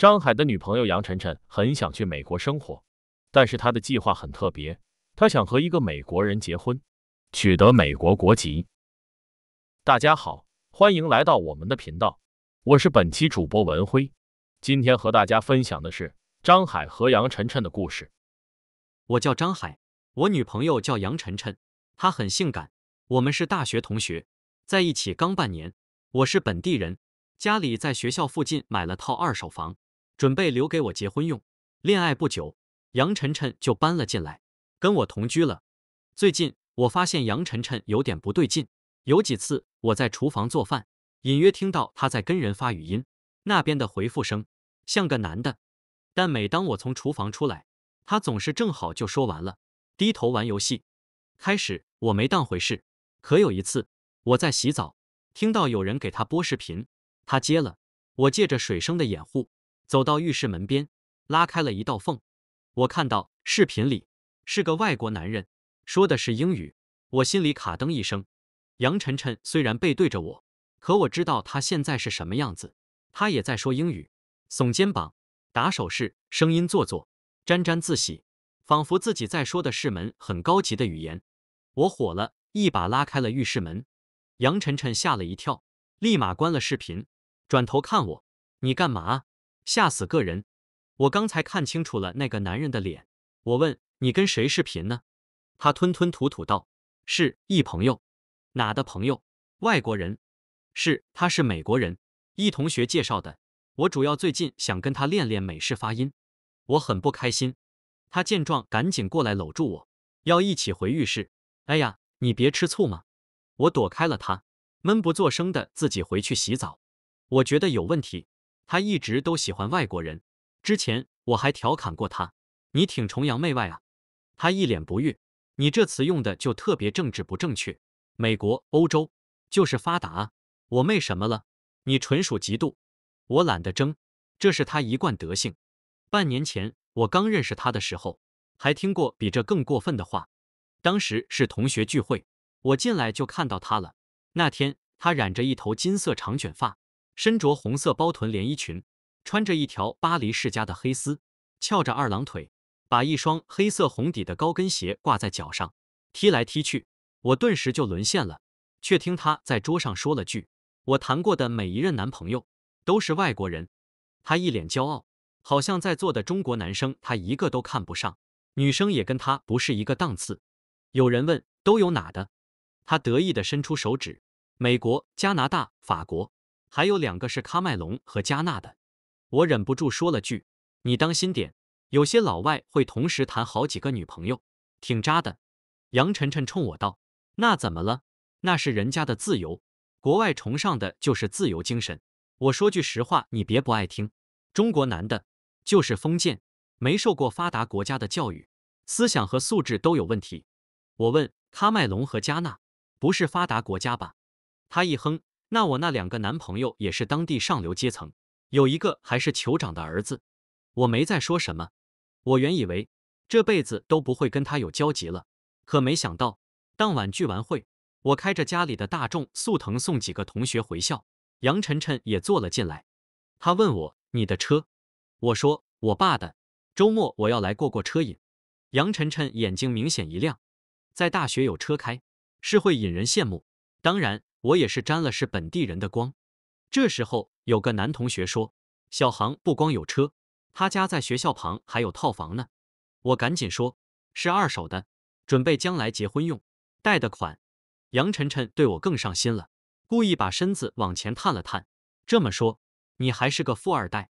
张海的女朋友杨晨晨很想去美国生活，但是他的计划很特别，他想和一个美国人结婚，取得美国国籍。大家好，欢迎来到我们的频道，我是本期主播文辉。今天和大家分享的是张海和杨晨晨的故事。我叫张海，我女朋友叫杨晨晨，她很性感。我们是大学同学，在一起刚半年。我是本地人，家里在学校附近买了套二手房。准备留给我结婚用。恋爱不久，杨晨晨就搬了进来，跟我同居了。最近我发现杨晨晨有点不对劲，有几次我在厨房做饭，隐约听到他在跟人发语音，那边的回复声像个男的。但每当我从厨房出来，他总是正好就说完了，低头玩游戏。开始我没当回事，可有一次我在洗澡，听到有人给他播视频，他接了，我借着水声的掩护。走到浴室门边，拉开了一道缝，我看到视频里是个外国男人，说的是英语。我心里卡噔一声。杨晨晨虽然背对着我，可我知道他现在是什么样子。他也在说英语，耸肩膀，打手势，声音做作，沾沾自喜，仿佛自己在说的是门很高级的语言。我火了，一把拉开了浴室门。杨晨晨吓了一跳，立马关了视频，转头看我：“你干嘛？”吓死个人！我刚才看清楚了那个男人的脸。我问你跟谁视频呢？他吞吞吐吐道：“是一朋友，哪的朋友？外国人？是，他是美国人，一同学介绍的。我主要最近想跟他练练美式发音。”我很不开心。他见状赶紧过来搂住我，要一起回浴室。哎呀，你别吃醋嘛！我躲开了他，闷不作声的自己回去洗澡。我觉得有问题。他一直都喜欢外国人，之前我还调侃过他，你挺崇洋媚外啊。他一脸不悦，你这词用的就特别政治不正确。美国、欧洲就是发达，啊，我媚什么了？你纯属嫉妒，我懒得争，这是他一贯德性。半年前我刚认识他的时候，还听过比这更过分的话。当时是同学聚会，我进来就看到他了。那天他染着一头金色长卷发。身着红色包臀连衣裙，穿着一条巴黎世家的黑丝，翘着二郎腿，把一双黑色红底的高跟鞋挂在脚上，踢来踢去。我顿时就沦陷了，却听她在桌上说了句：“我谈过的每一任男朋友都是外国人。”他一脸骄傲，好像在座的中国男生他一个都看不上，女生也跟他不是一个档次。有人问都有哪的，他得意地伸出手指：美国、加拿大、法国。还有两个是喀麦隆和加纳的，我忍不住说了句：“你当心点，有些老外会同时谈好几个女朋友，挺渣的。”杨晨晨冲我道：“那怎么了？那是人家的自由，国外崇尚的就是自由精神。”我说句实话，你别不爱听，中国男的，就是封建，没受过发达国家的教育，思想和素质都有问题。我问喀麦隆和加纳不是发达国家吧？他一哼。那我那两个男朋友也是当地上流阶层，有一个还是酋长的儿子。我没再说什么。我原以为这辈子都不会跟他有交集了，可没想到当晚聚完会，我开着家里的大众速腾送几个同学回校，杨晨晨也坐了进来。他问我你的车，我说我爸的。周末我要来过过车瘾。杨晨晨眼睛明显一亮，在大学有车开是会引人羡慕，当然。我也是沾了是本地人的光。这时候有个男同学说：“小航不光有车，他家在学校旁还有套房呢。”我赶紧说：“是二手的，准备将来结婚用，贷的款。”杨晨晨对我更上心了，故意把身子往前探了探，这么说：“你还是个富二代。”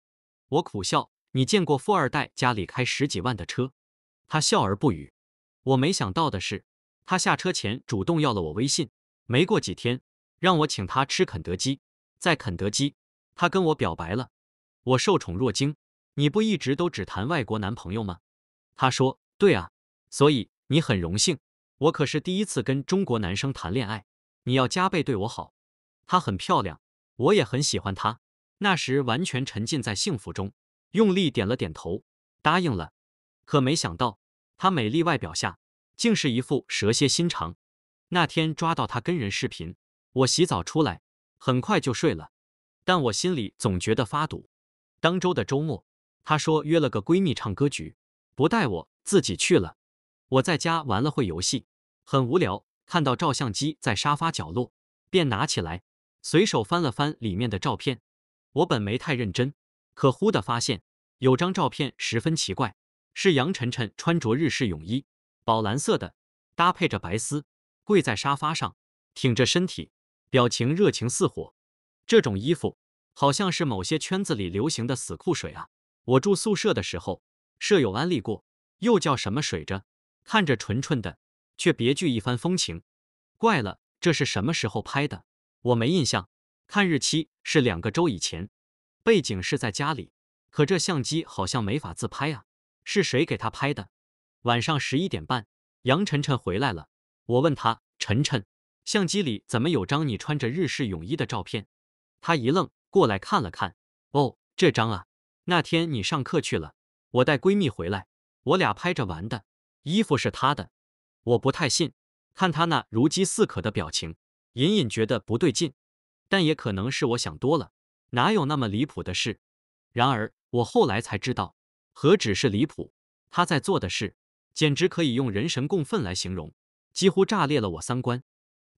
我苦笑：“你见过富二代家里开十几万的车？”他笑而不语。我没想到的是，他下车前主动要了我微信。没过几天。让我请他吃肯德基，在肯德基，他跟我表白了，我受宠若惊。你不一直都只谈外国男朋友吗？他说：“对啊，所以你很荣幸，我可是第一次跟中国男生谈恋爱，你要加倍对我好。”她很漂亮，我也很喜欢她。那时完全沉浸在幸福中，用力点了点头，答应了。可没想到，她美丽外表下竟是一副蛇蝎心肠。那天抓到她跟人视频。我洗澡出来，很快就睡了，但我心里总觉得发堵。当周的周末，她说约了个闺蜜唱歌局，不带我，自己去了。我在家玩了会游戏，很无聊。看到照相机在沙发角落，便拿起来，随手翻了翻里面的照片。我本没太认真，可忽的发现有张照片十分奇怪，是杨晨晨穿着日式泳衣，宝蓝色的，搭配着白丝，跪在沙发上，挺着身体。表情热情似火，这种衣服好像是某些圈子里流行的死酷水啊！我住宿舍的时候，舍友安利过，又叫什么水着，看着纯纯的，却别具一番风情。怪了，这是什么时候拍的？我没印象，看日期是两个周以前，背景是在家里，可这相机好像没法自拍啊！是谁给他拍的？晚上十一点半，杨晨晨回来了，我问他晨晨。相机里怎么有张你穿着日式泳衣的照片？他一愣，过来看了看。哦，这张啊，那天你上课去了，我带闺蜜回来，我俩拍着玩的，衣服是她的。我不太信，看他那如饥似渴的表情，隐隐觉得不对劲，但也可能是我想多了，哪有那么离谱的事？然而我后来才知道，何止是离谱，他在做的事，简直可以用人神共愤来形容，几乎炸裂了我三观。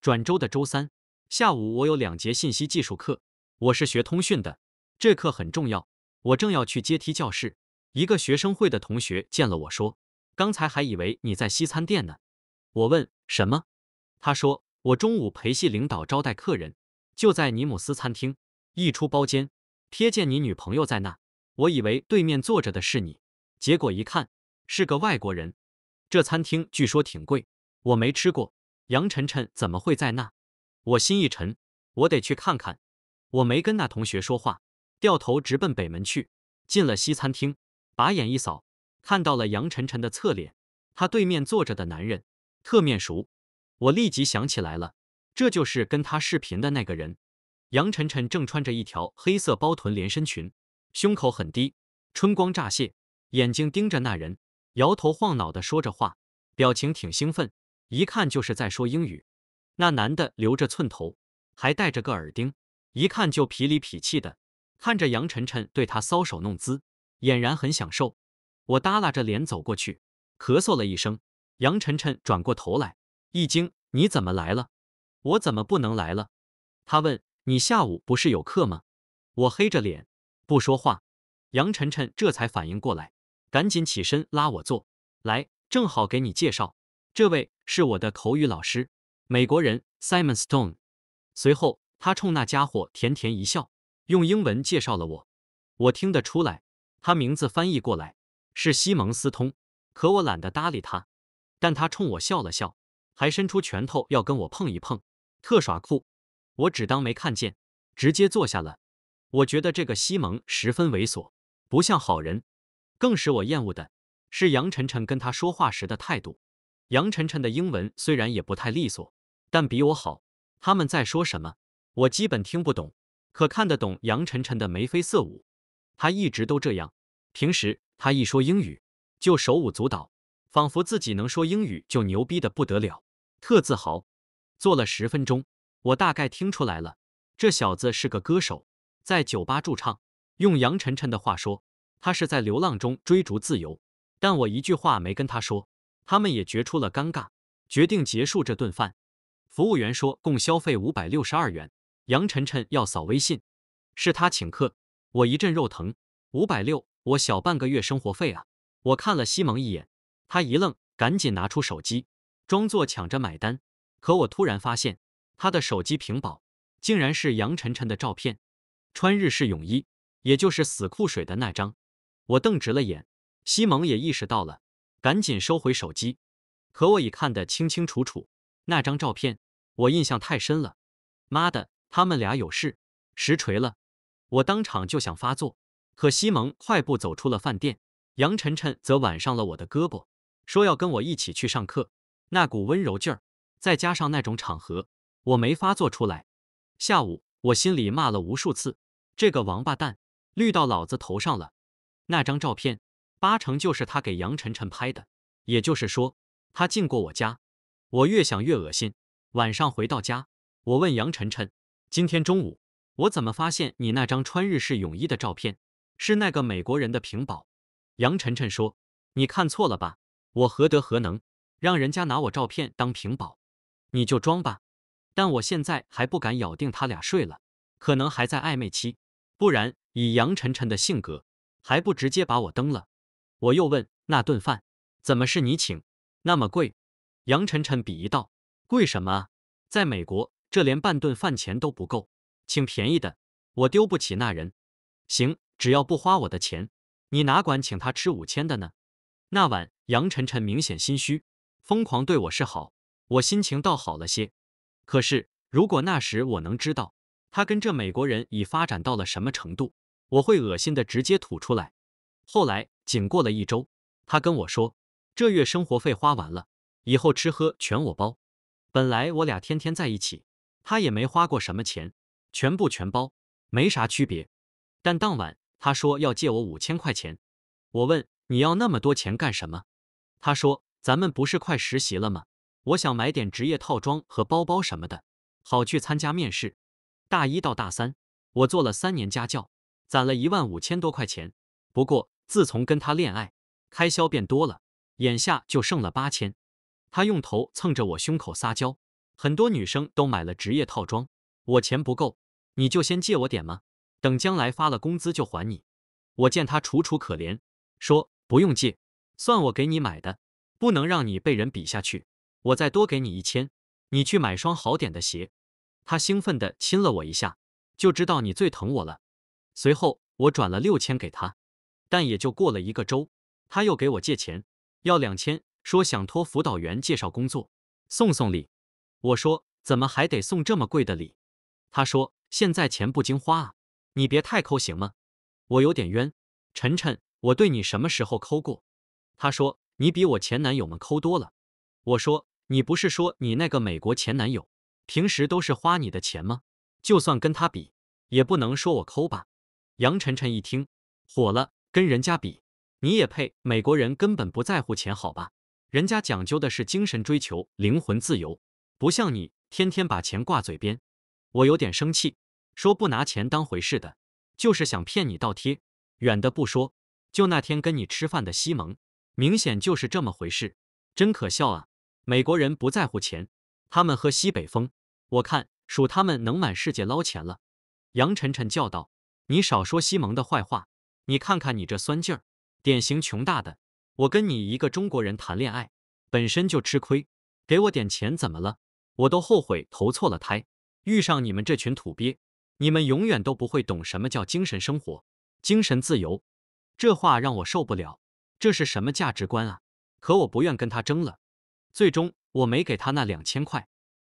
转周的周三下午，我有两节信息技术课。我是学通讯的，这课很重要。我正要去阶梯教室，一个学生会的同学见了我说：“刚才还以为你在西餐店呢。”我问：“什么？”他说：“我中午陪系领导招待客人，就在尼姆斯餐厅。一出包间，瞥见你女朋友在那，我以为对面坐着的是你，结果一看是个外国人。这餐厅据说挺贵，我没吃过。”杨晨晨怎么会在那？我心一沉，我得去看看。我没跟那同学说话，掉头直奔北门去。进了西餐厅，把眼一扫，看到了杨晨晨的侧脸。他对面坐着的男人，特面熟。我立即想起来了，这就是跟他视频的那个人。杨晨晨正穿着一条黑色包臀连身裙，胸口很低，春光乍泄，眼睛盯着那人，摇头晃脑的说着话，表情挺兴奋。一看就是在说英语。那男的留着寸头，还戴着个耳钉，一看就痞里痞气的。看着杨晨晨对他搔首弄姿，俨然很享受。我耷拉着脸走过去，咳嗽了一声。杨晨晨转过头来，一惊：“你怎么来了？我怎么不能来了？”他问：“你下午不是有课吗？”我黑着脸不说话。杨晨晨这才反应过来，赶紧起身拉我坐：“来，正好给你介绍这位。”是我的口语老师，美国人 Simon Stone。随后，他冲那家伙甜甜一笑，用英文介绍了我。我听得出来，他名字翻译过来是西蒙斯通。可我懒得搭理他，但他冲我笑了笑，还伸出拳头要跟我碰一碰，特耍酷。我只当没看见，直接坐下了。我觉得这个西蒙十分猥琐，不像好人。更使我厌恶的是杨晨晨跟他说话时的态度。杨晨晨的英文虽然也不太利索，但比我好。他们在说什么，我基本听不懂，可看得懂杨晨晨的眉飞色舞。他一直都这样，平时他一说英语就手舞足蹈，仿佛自己能说英语就牛逼的不得了，特自豪。坐了十分钟，我大概听出来了，这小子是个歌手，在酒吧驻唱。用杨晨晨的话说，他是在流浪中追逐自由。但我一句话没跟他说。他们也觉出了尴尬，决定结束这顿饭。服务员说，共消费五百六十二元。杨晨晨要扫微信，是他请客，我一阵肉疼。五百六，我小半个月生活费啊！我看了西蒙一眼，他一愣，赶紧拿出手机，装作抢着买单。可我突然发现，他的手机屏保竟然是杨晨晨的照片，穿日式泳衣，也就是死酷水的那张。我瞪直了眼，西蒙也意识到了。赶紧收回手机，可我已看得清清楚楚，那张照片我印象太深了。妈的，他们俩有事，实锤了。我当场就想发作，可西蒙快步走出了饭店，杨晨晨则挽上了我的胳膊，说要跟我一起去上课。那股温柔劲儿，再加上那种场合，我没发作出来。下午我心里骂了无数次，这个王八蛋绿到老子头上了。那张照片。八成就是他给杨晨晨拍的，也就是说，他进过我家。我越想越恶心。晚上回到家，我问杨晨晨：“今天中午我怎么发现你那张穿日式泳衣的照片是那个美国人的屏保？”杨晨晨说：“你看错了吧？我何德何能，让人家拿我照片当屏保？你就装吧。但我现在还不敢咬定他俩睡了，可能还在暧昧期。不然，以杨晨晨的性格，还不直接把我蹬了。”我又问：“那顿饭，怎么是你请？那么贵？”杨晨晨鄙夷道：“贵什么？在美国，这连半顿饭钱都不够，请便宜的，我丢不起那人。”行，只要不花我的钱，你哪管请他吃五千的呢？那晚，杨晨晨明显心虚，疯狂对我示好，我心情倒好了些。可是，如果那时我能知道，他跟这美国人已发展到了什么程度，我会恶心的直接吐出来。后来。仅过了一周，他跟我说：“这月生活费花完了，以后吃喝全我包。”本来我俩天天在一起，他也没花过什么钱，全部全包，没啥区别。但当晚他说要借我五千块钱，我问你要那么多钱干什么？他说：“咱们不是快实习了吗？我想买点职业套装和包包什么的，好去参加面试。”大一到大三，我做了三年家教，攒了一万五千多块钱。不过，自从跟他恋爱，开销变多了，眼下就剩了八千。他用头蹭着我胸口撒娇。很多女生都买了职业套装，我钱不够，你就先借我点吗？等将来发了工资就还你。我见他楚楚可怜，说不用借，算我给你买的，不能让你被人比下去。我再多给你一千，你去买双好点的鞋。他兴奋地亲了我一下，就知道你最疼我了。随后我转了六千给他。但也就过了一个周，他又给我借钱，要两千，说想托辅导员介绍工作，送送礼。我说怎么还得送这么贵的礼？他说现在钱不经花啊，你别太抠行吗？我有点冤。晨晨，我对你什么时候抠过？他说你比我前男友们抠多了。我说你不是说你那个美国前男友平时都是花你的钱吗？就算跟他比，也不能说我抠吧？杨晨晨一听火了。跟人家比，你也配？美国人根本不在乎钱，好吧？人家讲究的是精神追求、灵魂自由，不像你天天把钱挂嘴边。我有点生气，说不拿钱当回事的，就是想骗你倒贴。远的不说，就那天跟你吃饭的西蒙，明显就是这么回事，真可笑啊！美国人不在乎钱，他们喝西北风，我看数他们能满世界捞钱了。杨晨晨叫道：“你少说西蒙的坏话。”你看看你这酸劲儿，典型穷大的！我跟你一个中国人谈恋爱，本身就吃亏，给我点钱怎么了？我都后悔投错了胎，遇上你们这群土鳖，你们永远都不会懂什么叫精神生活、精神自由。这话让我受不了，这是什么价值观啊？可我不愿跟他争了，最终我没给他那两千块，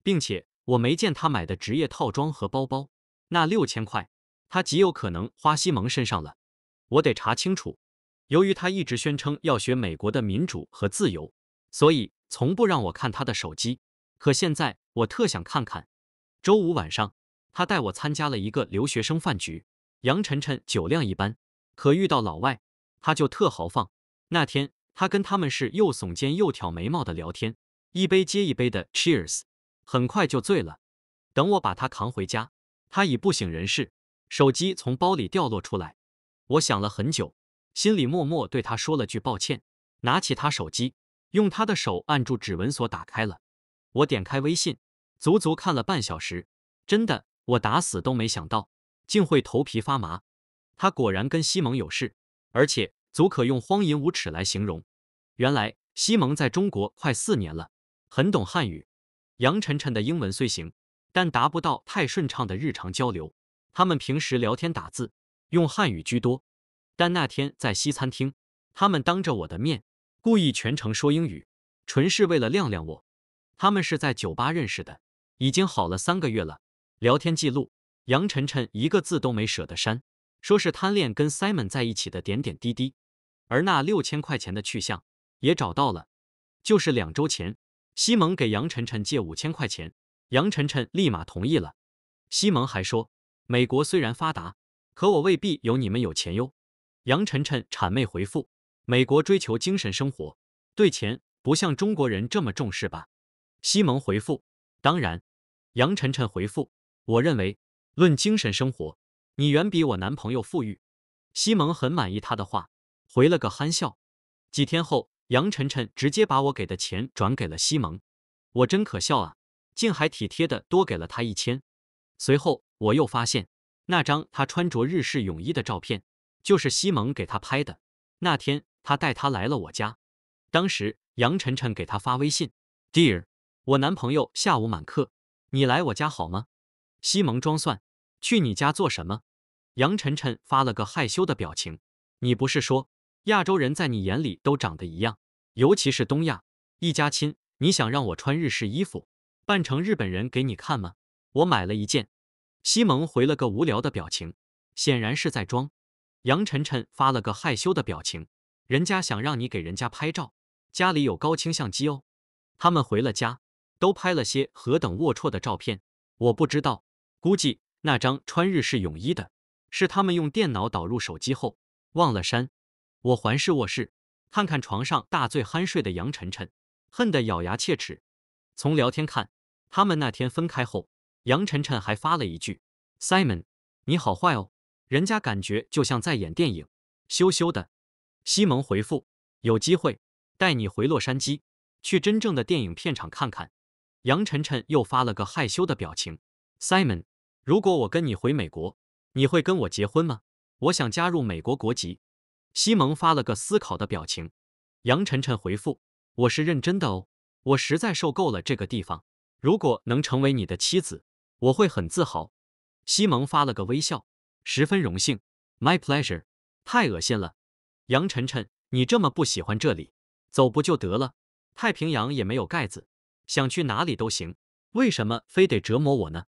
并且我没见他买的职业套装和包包，那六千块他极有可能花西蒙身上了。我得查清楚。由于他一直宣称要学美国的民主和自由，所以从不让我看他的手机。可现在我特想看看。周五晚上，他带我参加了一个留学生饭局。杨晨晨酒量一般，可遇到老外，他就特豪放。那天他跟他们是又耸肩又挑眉毛的聊天，一杯接一杯的 cheers，很快就醉了。等我把他扛回家，他已不省人事。手机从包里掉落出来。我想了很久，心里默默对他说了句抱歉。拿起他手机，用他的手按住指纹锁打开了。我点开微信，足足看了半小时。真的，我打死都没想到，竟会头皮发麻。他果然跟西蒙有事，而且足可用“荒淫无耻”来形容。原来西蒙在中国快四年了，很懂汉语。杨晨晨的英文虽行，但达不到太顺畅的日常交流。他们平时聊天打字。用汉语居多，但那天在西餐厅，他们当着我的面故意全程说英语，纯是为了晾晾我。他们是在酒吧认识的，已经好了三个月了。聊天记录，杨晨晨一个字都没舍得删，说是贪恋跟 Simon 在一起的点点滴滴。而那六千块钱的去向也找到了，就是两周前，西蒙给杨晨晨借五千块钱，杨晨晨立马同意了。西蒙还说，美国虽然发达。可我未必有你们有钱哟，杨晨晨谄媚回复。美国追求精神生活，对钱不像中国人这么重视吧？西蒙回复。当然，杨晨晨回复。我认为，论精神生活，你远比我男朋友富裕。西蒙很满意他的话，回了个憨笑。几天后，杨晨晨直接把我给的钱转给了西蒙，我真可笑啊，竟还体贴的多给了他一千。随后，我又发现。那张他穿着日式泳衣的照片，就是西蒙给他拍的。那天他带他来了我家，当时杨晨晨给他发微信：“Dear，我男朋友下午满课，你来我家好吗？”西蒙装蒜：“去你家做什么？”杨晨晨发了个害羞的表情：“你不是说亚洲人在你眼里都长得一样，尤其是东亚一家亲？你想让我穿日式衣服，扮成日本人给你看吗？”我买了一件。西蒙回了个无聊的表情，显然是在装。杨晨晨发了个害羞的表情，人家想让你给人家拍照，家里有高清相机哦。他们回了家，都拍了些何等龌龊的照片，我不知道，估计那张穿日式泳衣的，是他们用电脑导入手机后忘了删。我环视卧室，看看床上大醉酣睡的杨晨晨，恨得咬牙切齿。从聊天看，他们那天分开后。杨晨晨还发了一句：“Simon，你好坏哦，人家感觉就像在演电影，羞羞的。”西蒙回复：“有机会带你回洛杉矶，去真正的电影片场看看。”杨晨晨又发了个害羞的表情：“Simon，如果我跟你回美国，你会跟我结婚吗？我想加入美国国籍。”西蒙发了个思考的表情。杨晨晨回复：“我是认真的哦，我实在受够了这个地方，如果能成为你的妻子。”我会很自豪。西蒙发了个微笑，十分荣幸。My pleasure。太恶心了，杨晨晨，你这么不喜欢这里，走不就得了？太平洋也没有盖子，想去哪里都行，为什么非得折磨我呢？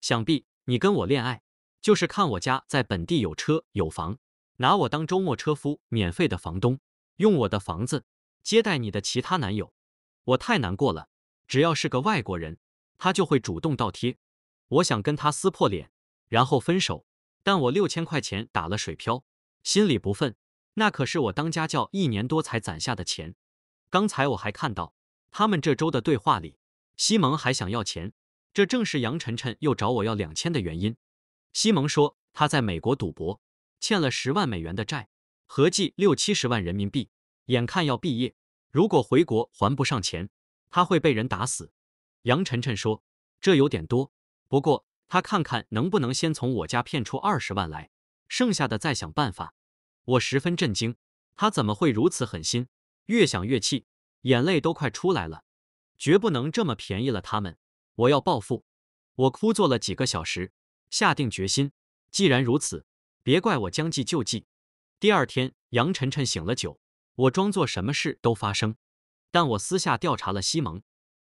想必你跟我恋爱，就是看我家在本地有车有房，拿我当周末车夫，免费的房东，用我的房子接待你的其他男友。我太难过了，只要是个外国人，他就会主动倒贴。我想跟他撕破脸，然后分手，但我六千块钱打了水漂，心里不忿。那可是我当家教一年多才攒下的钱。刚才我还看到他们这周的对话里，西蒙还想要钱，这正是杨晨晨又找我要两千的原因。西蒙说他在美国赌博，欠了十万美元的债，合计六七十万人民币，眼看要毕业，如果回国还不上钱，他会被人打死。杨晨晨说这有点多。不过，他看看能不能先从我家骗出二十万来，剩下的再想办法。我十分震惊，他怎么会如此狠心？越想越气，眼泪都快出来了。绝不能这么便宜了他们！我要报复！我哭坐了几个小时，下定决心：既然如此，别怪我将计就计。第二天，杨晨晨醒了酒，我装作什么事都发生，但我私下调查了西蒙。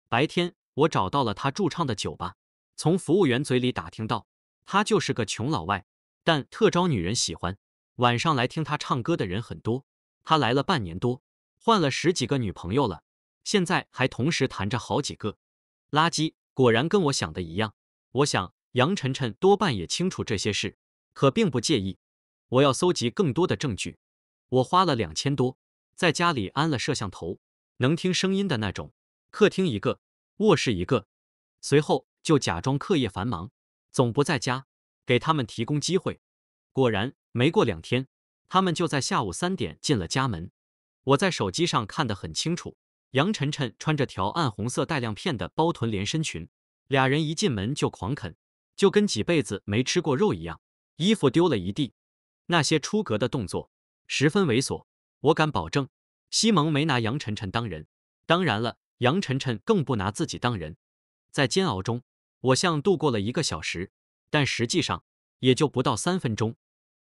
白天，我找到了他驻唱的酒吧。从服务员嘴里打听到，他就是个穷老外，但特招女人喜欢。晚上来听他唱歌的人很多。他来了半年多，换了十几个女朋友了，现在还同时谈着好几个。垃圾果然跟我想的一样。我想杨晨晨多半也清楚这些事，可并不介意。我要搜集更多的证据。我花了两千多，在家里安了摄像头，能听声音的那种。客厅一个，卧室一个。随后。就假装课业繁忙，总不在家，给他们提供机会。果然，没过两天，他们就在下午三点进了家门。我在手机上看得很清楚，杨晨晨穿着条暗红色带亮片的包臀连身裙，俩人一进门就狂啃，就跟几辈子没吃过肉一样，衣服丢了一地。那些出格的动作十分猥琐，我敢保证，西蒙没拿杨晨晨当人，当然了，杨晨晨更不拿自己当人，在煎熬中。我像度过了一个小时，但实际上也就不到三分钟。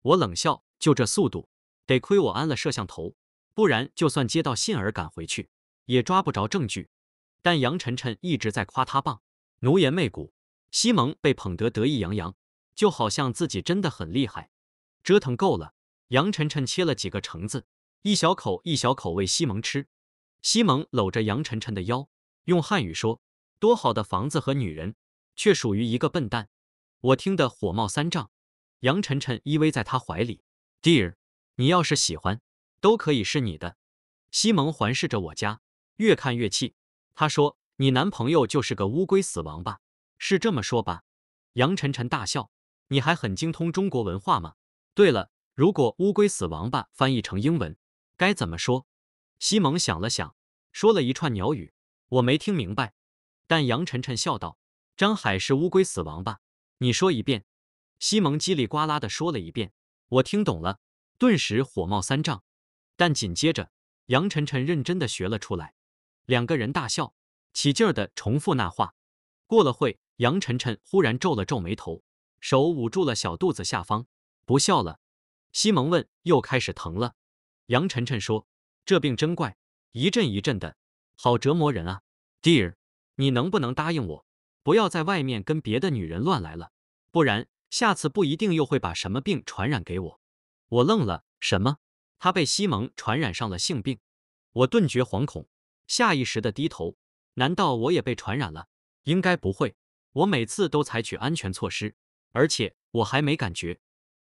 我冷笑，就这速度，得亏我安了摄像头，不然就算接到信儿赶回去，也抓不着证据。但杨晨晨一直在夸他棒，奴颜媚骨。西蒙被捧得得意洋洋，就好像自己真的很厉害。折腾够了，杨晨晨切了几个橙子，一小口一小口喂西蒙吃。西蒙搂着杨晨晨的腰，用汉语说：“多好的房子和女人。”却属于一个笨蛋，我听得火冒三丈。杨晨晨依偎在他怀里，dear，你要是喜欢，都可以是你的。西蒙环视着我家，越看越气。他说：“你男朋友就是个乌龟死亡吧？是这么说吧？”杨晨晨大笑：“你还很精通中国文化吗？对了，如果乌龟死亡吧翻译成英文该怎么说？”西蒙想了想，说了一串鸟语，我没听明白。但杨晨晨笑道。张海是乌龟死亡吧？你说一遍。西蒙叽里呱啦的说了一遍，我听懂了，顿时火冒三丈。但紧接着，杨晨晨认真的学了出来，两个人大笑，起劲儿的重复那话。过了会，杨晨晨忽然皱了皱眉头，手捂住了小肚子下方，不笑了。西蒙问：“又开始疼了？”杨晨晨说：“这病真怪，一阵一阵的，好折磨人啊。”“Dear，你能不能答应我？”不要在外面跟别的女人乱来了，不然下次不一定又会把什么病传染给我。我愣了，什么？他被西蒙传染上了性病？我顿觉惶恐，下意识地低头。难道我也被传染了？应该不会，我每次都采取安全措施，而且我还没感觉。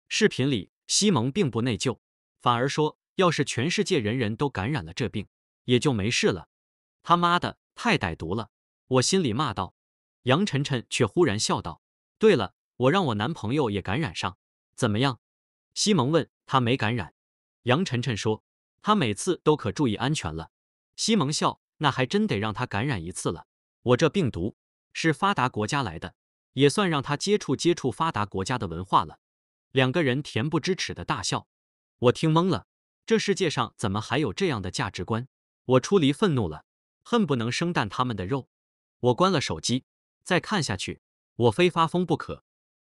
视频里，西蒙并不内疚，反而说：“要是全世界人人都感染了这病，也就没事了。”他妈的，太歹毒了！我心里骂道。杨晨晨却忽然笑道：“对了，我让我男朋友也感染上，怎么样？”西蒙问。他没感染。杨晨晨说：“他每次都可注意安全了。”西蒙笑：“那还真得让他感染一次了。我这病毒是发达国家来的，也算让他接触接触发达国家的文化了。”两个人恬不知耻的大笑。我听懵了，这世界上怎么还有这样的价值观？我出离愤怒了，恨不能生啖他们的肉。我关了手机。再看下去，我非发疯不可。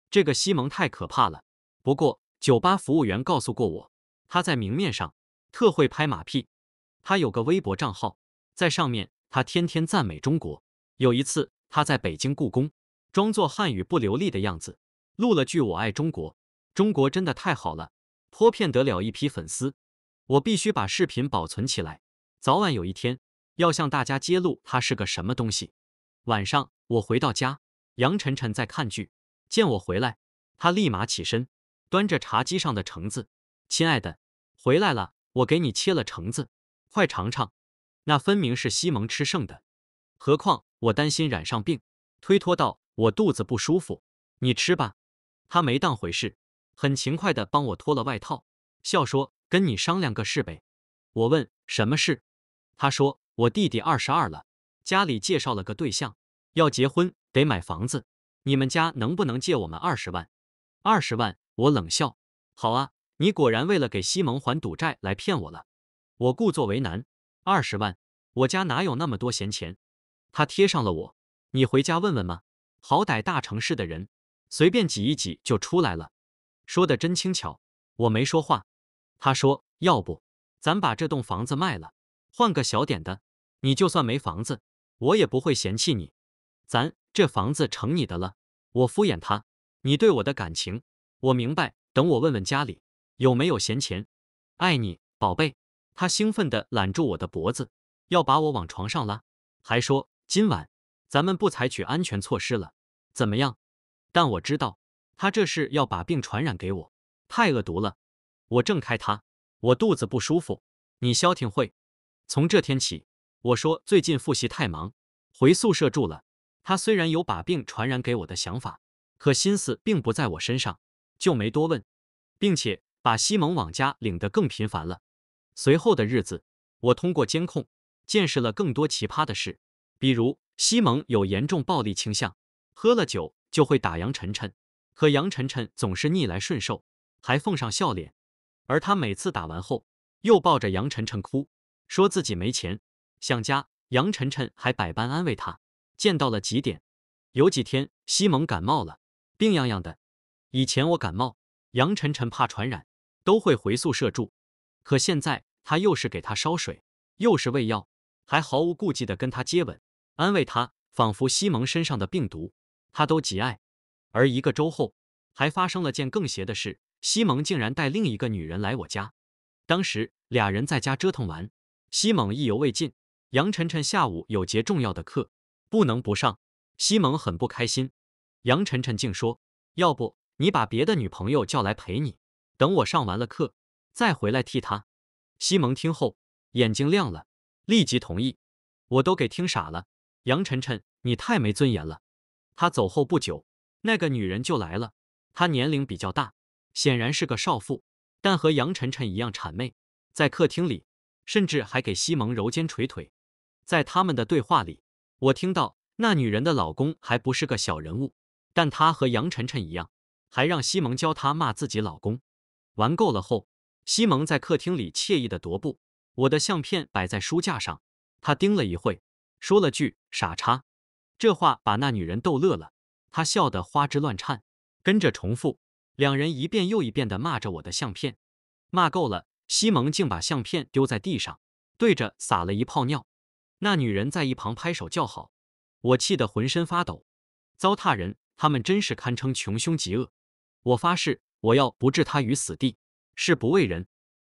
这个西蒙太可怕了。不过，酒吧服务员告诉过我，他在明面上特会拍马屁。他有个微博账号，在上面他天天赞美中国。有一次，他在北京故宫装作汉语不流利的样子，录了句“我爱中国”，中国真的太好了，颇骗得了一批粉丝。我必须把视频保存起来，早晚有一天要向大家揭露他是个什么东西。晚上。我回到家，杨晨晨在看剧，见我回来，他立马起身，端着茶几上的橙子。亲爱的，回来了，我给你切了橙子，快尝尝。那分明是西蒙吃剩的。何况我担心染上病，推脱道：“我肚子不舒服，你吃吧。”他没当回事，很勤快地帮我脱了外套，笑说：“跟你商量个事呗。”我问什么事，他说：“我弟弟二十二了，家里介绍了个对象。”要结婚得买房子，你们家能不能借我们二十万？二十万，我冷笑。好啊，你果然为了给西蒙还赌债来骗我了。我故作为难。二十万，我家哪有那么多闲钱？他贴上了我，你回家问问吗？好歹大城市的人，随便挤一挤就出来了。说的真轻巧。我没说话。他说，要不，咱把这栋房子卖了，换个小点的。你就算没房子，我也不会嫌弃你。咱这房子成你的了，我敷衍他。你对我的感情，我明白。等我问问家里有没有闲钱。爱你，宝贝。他兴奋的揽住我的脖子，要把我往床上拉，还说今晚咱们不采取安全措施了，怎么样？但我知道，他这是要把病传染给我，太恶毒了。我挣开他，我肚子不舒服，你消停会。从这天起，我说最近复习太忙，回宿舍住了。他虽然有把病传染给我的想法，可心思并不在我身上，就没多问，并且把西蒙往家领得更频繁了。随后的日子，我通过监控见识了更多奇葩的事，比如西蒙有严重暴力倾向，喝了酒就会打杨晨晨，可杨晨晨总是逆来顺受，还奉上笑脸。而他每次打完后，又抱着杨晨晨哭，说自己没钱想家。杨晨晨还百般安慰他。见到了几点？有几天西蒙感冒了，病殃殃的。以前我感冒，杨晨晨怕传染，都会回宿舍住。可现在他又是给他烧水，又是喂药，还毫无顾忌的跟他接吻，安慰他，仿佛西蒙身上的病毒，他都极爱。而一个周后，还发生了件更邪的事：西蒙竟然带另一个女人来我家。当时俩人在家折腾完，西蒙意犹未尽。杨晨晨下午有节重要的课。不能不上，西蒙很不开心。杨晨晨竟说：“要不你把别的女朋友叫来陪你，等我上完了课再回来替他。”西蒙听后眼睛亮了，立即同意。我都给听傻了。杨晨晨，你太没尊严了。他走后不久，那个女人就来了。她年龄比较大，显然是个少妇，但和杨晨晨一样谄媚。在客厅里，甚至还给西蒙揉肩捶腿。在他们的对话里。我听到那女人的老公还不是个小人物，但她和杨晨晨一样，还让西蒙教他骂自己老公。玩够了后，西蒙在客厅里惬意的踱步，我的相片摆在书架上，他盯了一会，说了句“傻叉”，这话把那女人逗乐了，她笑得花枝乱颤，跟着重复，两人一遍又一遍的骂着我的相片，骂够了，西蒙竟把相片丢在地上，对着撒了一泡尿。那女人在一旁拍手叫好，我气得浑身发抖，糟蹋人，他们真是堪称穷凶极恶。我发誓，我要不置他于死地，誓不为人。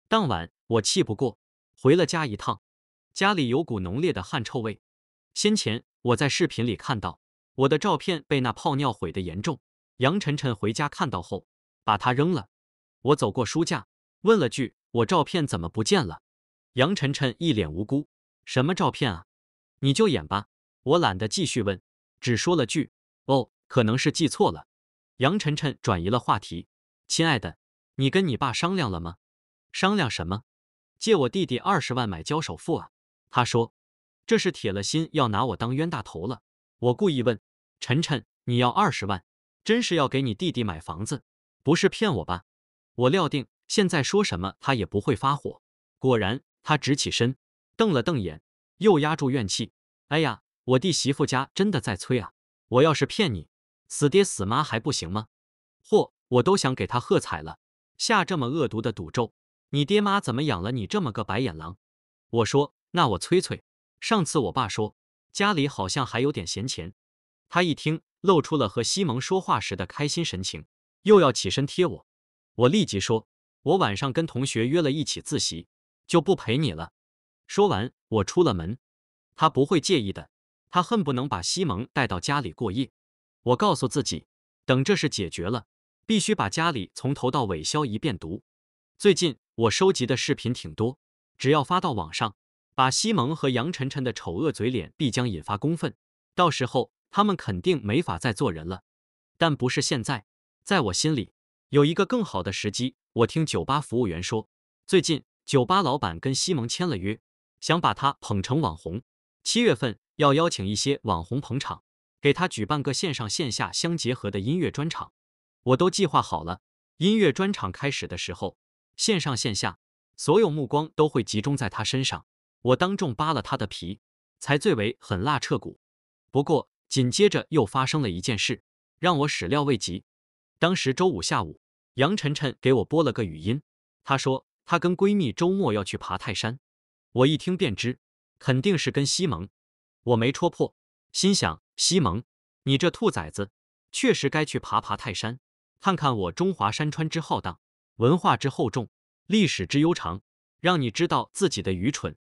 当晚我气不过，回了家一趟，家里有股浓烈的汗臭味。先前我在视频里看到，我的照片被那泡尿毁得严重。杨晨晨回家看到后，把它扔了。我走过书架，问了句：“我照片怎么不见了？”杨晨晨一脸无辜。什么照片啊？你就演吧，我懒得继续问，只说了句：“哦，可能是记错了。”杨晨晨转移了话题：“亲爱的，你跟你爸商量了吗？商量什么？借我弟弟二十万买交首付啊？”他说：“这是铁了心要拿我当冤大头了。”我故意问晨晨：“你要二十万，真是要给你弟弟买房子，不是骗我吧？”我料定现在说什么他也不会发火。果然，他直起身。瞪了瞪眼，又压住怨气。哎呀，我弟媳妇家真的在催啊！我要是骗你，死爹死妈还不行吗？嚯，我都想给他喝彩了，下这么恶毒的赌咒！你爹妈怎么养了你这么个白眼狼？我说，那我催催。上次我爸说家里好像还有点闲钱。他一听，露出了和西蒙说话时的开心神情，又要起身贴我。我立即说，我晚上跟同学约了一起自习，就不陪你了。说完，我出了门。他不会介意的。他恨不能把西蒙带到家里过夜。我告诉自己，等这事解决了，必须把家里从头到尾消一遍毒。最近我收集的视频挺多，只要发到网上，把西蒙和杨晨晨的丑恶嘴脸必将引发公愤。到时候他们肯定没法再做人了。但不是现在，在我心里有一个更好的时机。我听酒吧服务员说，最近酒吧老板跟西蒙签了约。想把他捧成网红，七月份要邀请一些网红捧场，给他举办个线上线下相结合的音乐专场，我都计划好了。音乐专场开始的时候，线上线下所有目光都会集中在他身上，我当众扒了他的皮，才最为狠辣彻骨。不过紧接着又发生了一件事，让我始料未及。当时周五下午，杨晨晨给我拨了个语音，她说她跟闺蜜周末要去爬泰山。我一听便知，肯定是跟西蒙。我没戳破，心想：西蒙，你这兔崽子，确实该去爬爬泰山，看看我中华山川之浩荡，文化之厚重，历史之悠长，让你知道自己的愚蠢。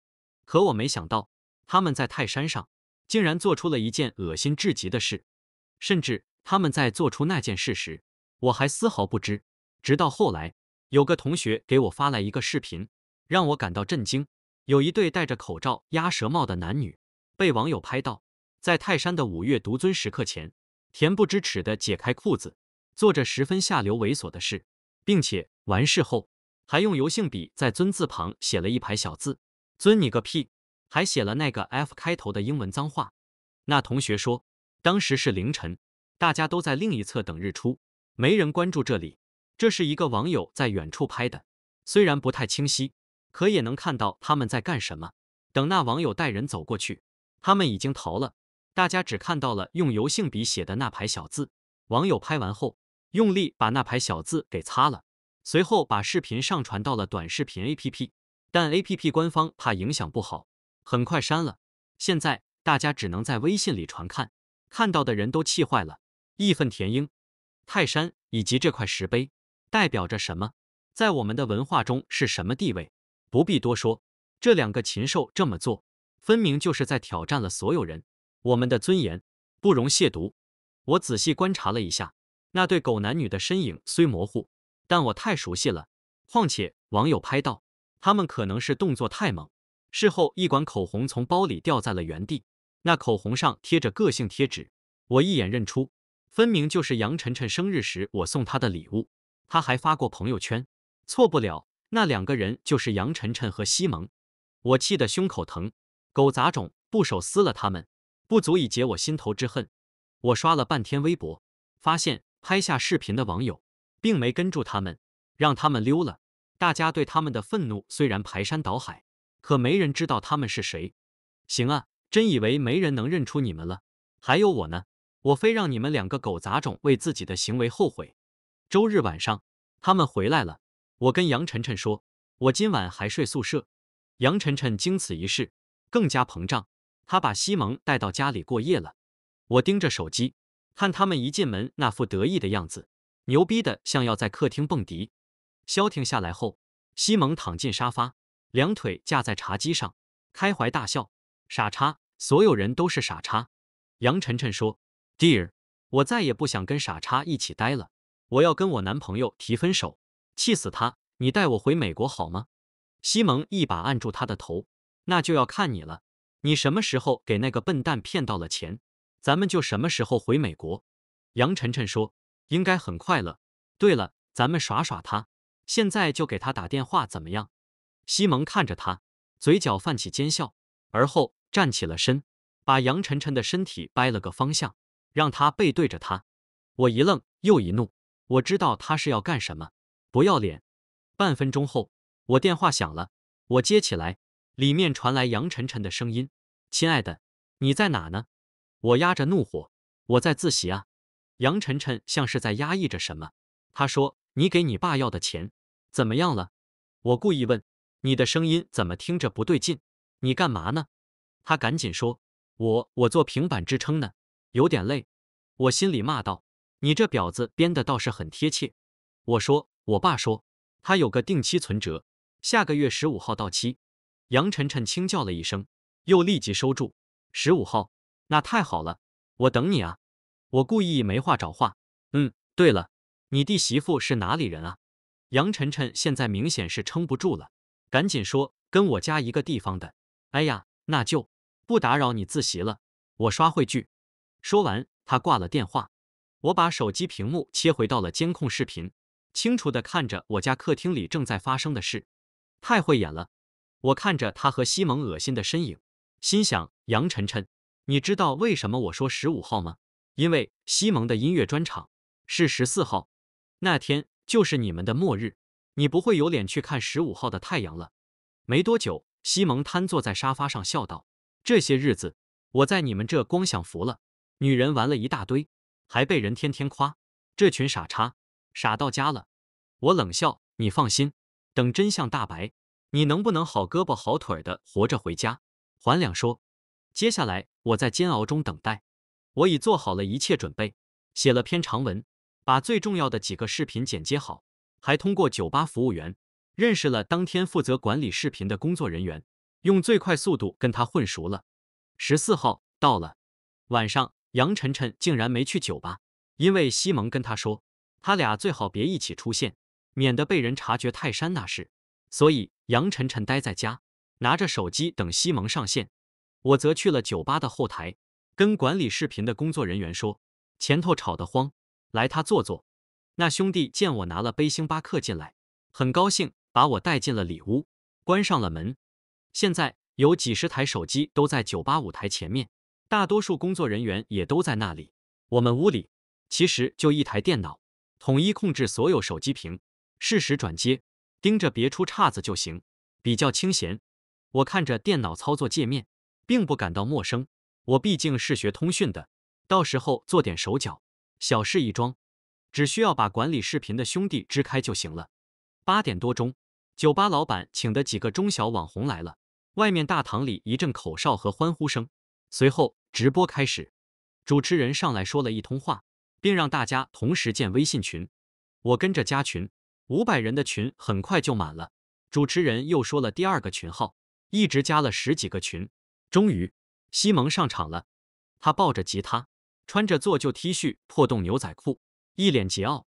可我没想到，他们在泰山上竟然做出了一件恶心至极的事，甚至他们在做出那件事时，我还丝毫不知。直到后来，有个同学给我发来一个视频，让我感到震惊。有一对戴着口罩、鸭舌帽的男女被网友拍到，在泰山的“五岳独尊”石刻前，恬不知耻地解开裤子，做着十分下流猥琐的事，并且完事后还用油性笔在“尊”字旁写了一排小字：“尊你个屁”，还写了那个 F 开头的英文脏话。那同学说，当时是凌晨，大家都在另一侧等日出，没人关注这里。这是一个网友在远处拍的，虽然不太清晰。可也能看到他们在干什么。等那网友带人走过去，他们已经逃了。大家只看到了用油性笔写的那排小字。网友拍完后，用力把那排小字给擦了，随后把视频上传到了短视频 APP。但 APP 官方怕影响不好，很快删了。现在大家只能在微信里传看，看到的人都气坏了，义愤填膺。泰山以及这块石碑代表着什么？在我们的文化中是什么地位？不必多说，这两个禽兽这么做，分明就是在挑战了所有人。我们的尊严不容亵渎。我仔细观察了一下，那对狗男女的身影虽模糊，但我太熟悉了。况且网友拍到他们可能是动作太猛，事后一管口红从包里掉在了原地，那口红上贴着个性贴纸，我一眼认出，分明就是杨晨晨生日时我送他的礼物。他还发过朋友圈，错不了。那两个人就是杨晨晨和西蒙，我气得胸口疼，狗杂种不手撕了他们，不足以解我心头之恨。我刷了半天微博，发现拍下视频的网友，并没跟住他们，让他们溜了。大家对他们的愤怒虽然排山倒海，可没人知道他们是谁。行啊，真以为没人能认出你们了？还有我呢，我非让你们两个狗杂种为自己的行为后悔。周日晚上，他们回来了。我跟杨晨晨说：“我今晚还睡宿舍。”杨晨晨经此一事更加膨胀，他把西蒙带到家里过夜了。我盯着手机，看他们一进门那副得意的样子，牛逼的像要在客厅蹦迪。消停下来后，西蒙躺进沙发，两腿架在茶几上，开怀大笑。傻叉，所有人都是傻叉。杨晨晨说：“Dear，我再也不想跟傻叉一起待了，我要跟我男朋友提分手。”气死他！你带我回美国好吗？西蒙一把按住他的头，那就要看你了。你什么时候给那个笨蛋骗到了钱，咱们就什么时候回美国。杨晨晨说：“应该很快了。”对了，咱们耍耍他，现在就给他打电话怎么样？西蒙看着他，嘴角泛起奸笑，而后站起了身，把杨晨晨的身体掰了个方向，让他背对着他。我一愣，又一怒。我知道他是要干什么。不要脸！半分钟后，我电话响了，我接起来，里面传来杨晨晨的声音：“亲爱的，你在哪呢？”我压着怒火：“我在自习啊。”杨晨晨像是在压抑着什么，他说：“你给你爸要的钱怎么样了？”我故意问：“你的声音怎么听着不对劲？你干嘛呢？”他赶紧说：“我我做平板支撑呢，有点累。”我心里骂道：“你这婊子编的倒是很贴切。”我说。我爸说他有个定期存折，下个月十五号到期。杨晨晨轻叫了一声，又立即收住。十五号，那太好了，我等你啊！我故意没话找话。嗯，对了，你弟媳妇是哪里人啊？杨晨晨现在明显是撑不住了，赶紧说，跟我家一个地方的。哎呀，那就不打扰你自习了，我刷会剧。说完，他挂了电话。我把手机屏幕切回到了监控视频。清楚地看着我家客厅里正在发生的事，太会演了。我看着他和西蒙恶心的身影，心想：杨晨晨，你知道为什么我说十五号吗？因为西蒙的音乐专场是十四号，那天就是你们的末日。你不会有脸去看十五号的太阳了。没多久，西蒙瘫坐在沙发上笑道：“这些日子我在你们这光享福了，女人玩了一大堆，还被人天天夸，这群傻叉。”傻到家了，我冷笑。你放心，等真相大白，你能不能好胳膊好腿的活着回家？环两说。接下来我在煎熬中等待，我已做好了一切准备，写了篇长文，把最重要的几个视频剪接好，还通过酒吧服务员认识了当天负责管理视频的工作人员，用最快速度跟他混熟了。十四号到了，晚上杨晨晨竟然没去酒吧，因为西蒙跟他说。他俩最好别一起出现，免得被人察觉泰山那事。所以杨晨晨待在家，拿着手机等西蒙上线。我则去了酒吧的后台，跟管理视频的工作人员说：“前头吵得慌，来他坐坐。”那兄弟见我拿了杯星巴克进来，很高兴，把我带进了里屋，关上了门。现在有几十台手机都在酒吧舞台前面，大多数工作人员也都在那里。我们屋里其实就一台电脑。统一控制所有手机屏，适时转接，盯着别出岔子就行，比较清闲。我看着电脑操作界面，并不感到陌生，我毕竟是学通讯的，到时候做点手脚，小事一桩，只需要把管理视频的兄弟支开就行了。八点多钟，酒吧老板请的几个中小网红来了，外面大堂里一阵口哨和欢呼声，随后直播开始，主持人上来说了一通话。并让大家同时建微信群，我跟着加群，五百人的群很快就满了。主持人又说了第二个群号，一直加了十几个群，终于西蒙上场了。他抱着吉他，穿着做旧 T 恤、破洞牛仔裤，一脸桀骜。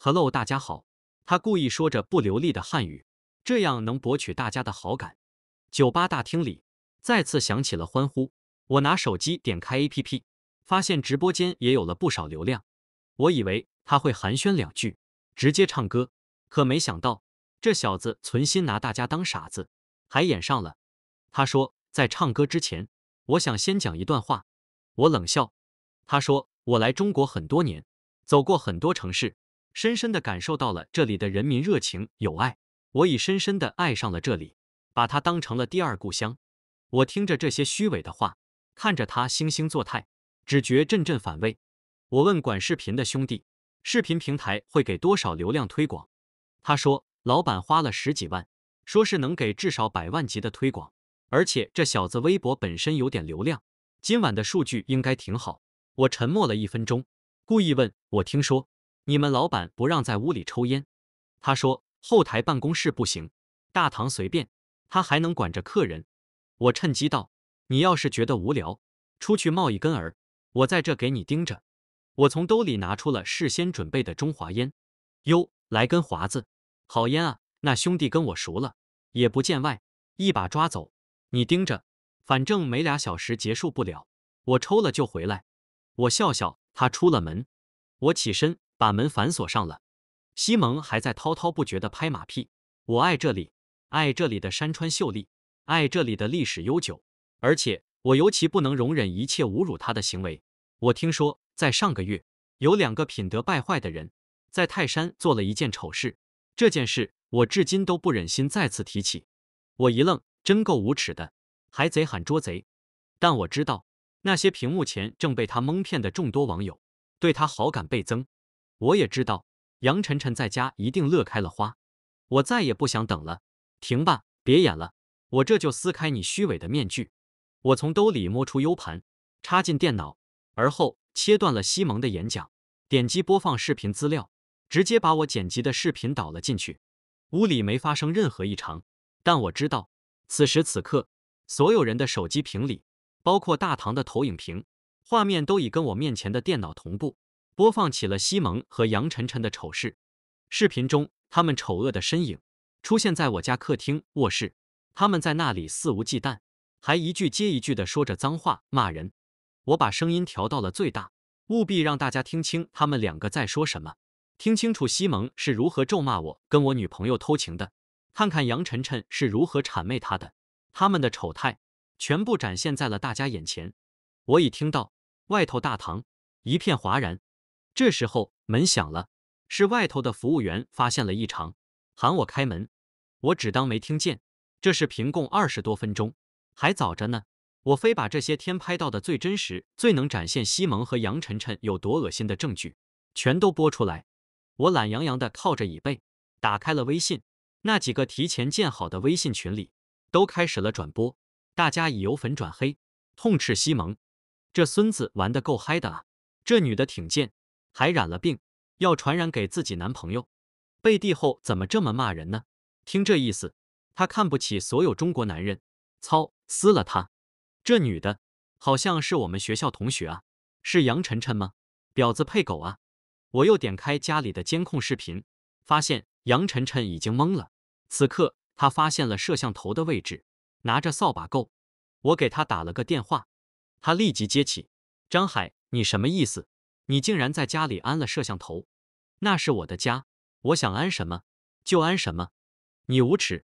Hello，大家好！他故意说着不流利的汉语，这样能博取大家的好感。酒吧大厅里再次响起了欢呼。我拿手机点开 APP，发现直播间也有了不少流量。我以为他会寒暄两句，直接唱歌，可没想到这小子存心拿大家当傻子，还演上了。他说在唱歌之前，我想先讲一段话。我冷笑。他说我来中国很多年，走过很多城市，深深的感受到了这里的人民热情友爱。我已深深地爱上了这里，把它当成了第二故乡。我听着这些虚伪的话，看着他惺惺作态，只觉阵阵反胃。我问管视频的兄弟，视频平台会给多少流量推广？他说老板花了十几万，说是能给至少百万级的推广，而且这小子微博本身有点流量，今晚的数据应该挺好。我沉默了一分钟，故意问我听说你们老板不让在屋里抽烟？他说后台办公室不行，大堂随便，他还能管着客人。我趁机道，你要是觉得无聊，出去冒一根儿，我在这给你盯着。我从兜里拿出了事先准备的中华烟，哟，来根华子，好烟啊！那兄弟跟我熟了，也不见外，一把抓走。你盯着，反正没俩小时结束不了，我抽了就回来。我笑笑，他出了门，我起身把门反锁上了。西蒙还在滔滔不绝的拍马屁，我爱这里，爱这里的山川秀丽，爱这里的历史悠久，而且我尤其不能容忍一切侮辱他的行为。我听说。在上个月，有两个品德败坏的人在泰山做了一件丑事，这件事我至今都不忍心再次提起。我一愣，真够无耻的，还贼喊捉贼。但我知道，那些屏幕前正被他蒙骗的众多网友，对他好感倍增。我也知道，杨晨晨在家一定乐开了花。我再也不想等了，停吧，别演了，我这就撕开你虚伪的面具。我从兜里摸出 U 盘，插进电脑，而后。切断了西蒙的演讲，点击播放视频资料，直接把我剪辑的视频导了进去。屋里没发生任何异常，但我知道，此时此刻，所有人的手机屏里，包括大堂的投影屏，画面都已跟我面前的电脑同步，播放起了西蒙和杨晨晨的丑事。视频中，他们丑恶的身影出现在我家客厅、卧室，他们在那里肆无忌惮，还一句接一句的说着脏话、骂人。我把声音调到了最大，务必让大家听清他们两个在说什么。听清楚西蒙是如何咒骂我跟我女朋友偷情的，看看杨晨晨是如何谄媚他的。他们的丑态全部展现在了大家眼前。我已听到外头大堂一片哗然。这时候门响了，是外头的服务员发现了异常，喊我开门。我只当没听见。这是平共二十多分钟，还早着呢。我非把这些天拍到的最真实、最能展现西蒙和杨晨晨有多恶心的证据，全都播出来。我懒洋洋的靠着椅背，打开了微信。那几个提前建好的微信群里，都开始了转播。大家以由粉转黑，痛斥西蒙，这孙子玩的够嗨的啊！这女的挺贱，还染了病，要传染给自己男朋友。背地后怎么这么骂人呢？听这意思，他看不起所有中国男人。操，撕了他！这女的，好像是我们学校同学啊，是杨晨晨吗？婊子配狗啊！我又点开家里的监控视频，发现杨晨晨已经懵了。此刻他发现了摄像头的位置，拿着扫把够。我给他打了个电话，他立即接起。张海，你什么意思？你竟然在家里安了摄像头？那是我的家，我想安什么就安什么。你无耻！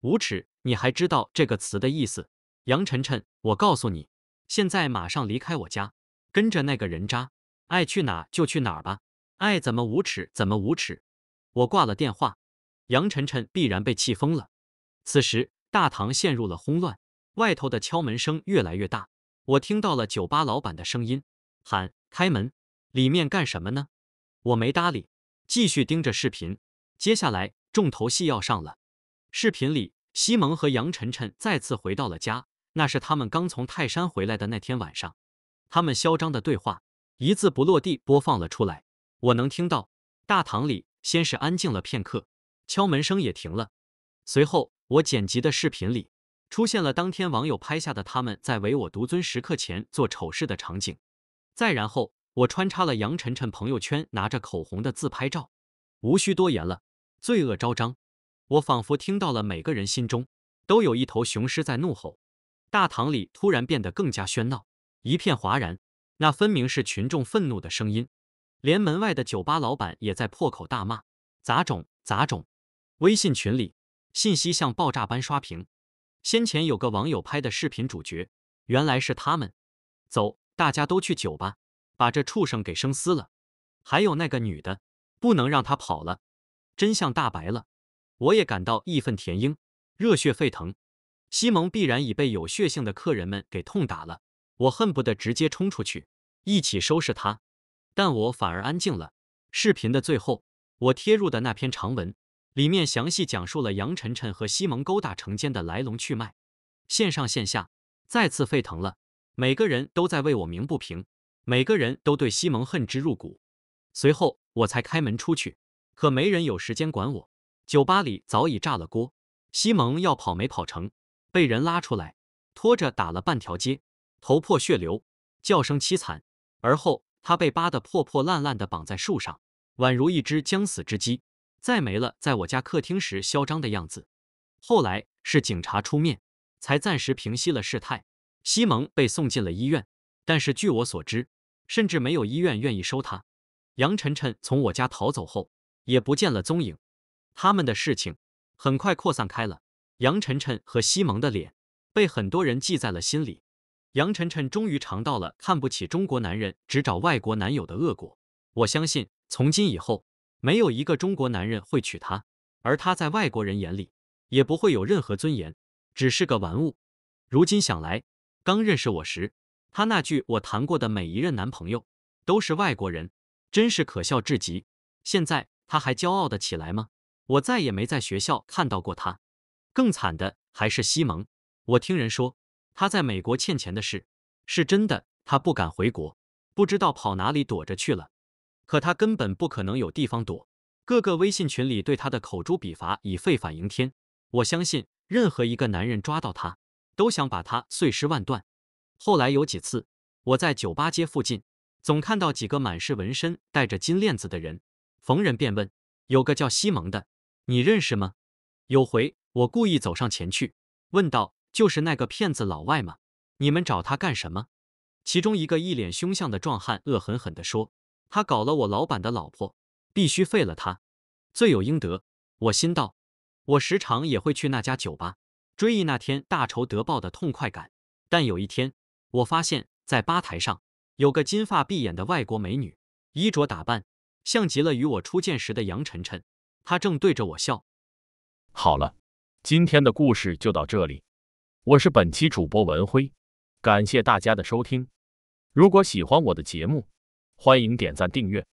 无耻！你还知道这个词的意思？杨晨晨，我告诉你，现在马上离开我家，跟着那个人渣，爱去哪就去哪吧，爱怎么无耻怎么无耻。我挂了电话，杨晨晨必然被气疯了。此时，大堂陷入了慌乱，外头的敲门声越来越大。我听到了酒吧老板的声音，喊开门，里面干什么呢？我没搭理，继续盯着视频。接下来，重头戏要上了。视频里，西蒙和杨晨晨再次回到了家。那是他们刚从泰山回来的那天晚上，他们嚣张的对话一字不落地播放了出来。我能听到，大堂里先是安静了片刻，敲门声也停了。随后，我剪辑的视频里出现了当天网友拍下的他们在“唯我独尊”时刻前做丑事的场景。再然后，我穿插了杨晨晨朋友圈拿着口红的自拍照。无需多言了，罪恶昭彰。我仿佛听到了每个人心中都有一头雄狮在怒吼。大堂里突然变得更加喧闹，一片哗然，那分明是群众愤怒的声音，连门外的酒吧老板也在破口大骂：“杂种，杂种！”微信群里信息像爆炸般刷屏，先前有个网友拍的视频，主角原来是他们。走，大家都去酒吧，把这畜生给生撕了！还有那个女的，不能让她跑了！真相大白了，我也感到义愤填膺，热血沸腾。西蒙必然已被有血性的客人们给痛打了，我恨不得直接冲出去，一起收拾他，但我反而安静了。视频的最后，我贴入的那篇长文，里面详细讲述了杨晨晨和西蒙勾搭成奸的来龙去脉。线上线下再次沸腾了，每个人都在为我鸣不平，每个人都对西蒙恨之入骨。随后我才开门出去，可没人有时间管我，酒吧里早已炸了锅。西蒙要跑没跑成。被人拉出来，拖着打了半条街，头破血流，叫声凄惨。而后他被扒得破破烂烂的绑在树上，宛如一只将死之鸡，再没了在我家客厅时嚣张的样子。后来是警察出面，才暂时平息了事态。西蒙被送进了医院，但是据我所知，甚至没有医院愿意收他。杨晨晨从我家逃走后，也不见了踪影。他们的事情很快扩散开了。杨晨晨和西蒙的脸被很多人记在了心里。杨晨晨终于尝到了看不起中国男人只找外国男友的恶果。我相信，从今以后，没有一个中国男人会娶她，而她在外国人眼里也不会有任何尊严，只是个玩物。如今想来，刚认识我时，她那句“我谈过的每一任男朋友都是外国人”，真是可笑至极。现在她还骄傲的起来吗？我再也没在学校看到过她。更惨的还是西蒙，我听人说他在美国欠钱的事是真的，他不敢回国，不知道跑哪里躲着去了。可他根本不可能有地方躲，各个微信群里对他的口诛笔伐已沸反盈天。我相信任何一个男人抓到他，都想把他碎尸万段。后来有几次我在酒吧街附近，总看到几个满是纹身、戴着金链子的人，逢人便问：“有个叫西蒙的，你认识吗？”有回。我故意走上前去，问道：“就是那个骗子老外吗？你们找他干什么？”其中一个一脸凶相的壮汉恶狠狠地说：“他搞了我老板的老婆，必须废了他，罪有应得。”我心道：“我时常也会去那家酒吧，追忆那天大仇得报的痛快感。”但有一天，我发现，在吧台上有个金发碧眼的外国美女，衣着打扮像极了与我初见时的杨晨晨，她正对着我笑。好了。今天的故事就到这里，我是本期主播文辉，感谢大家的收听。如果喜欢我的节目，欢迎点赞订阅。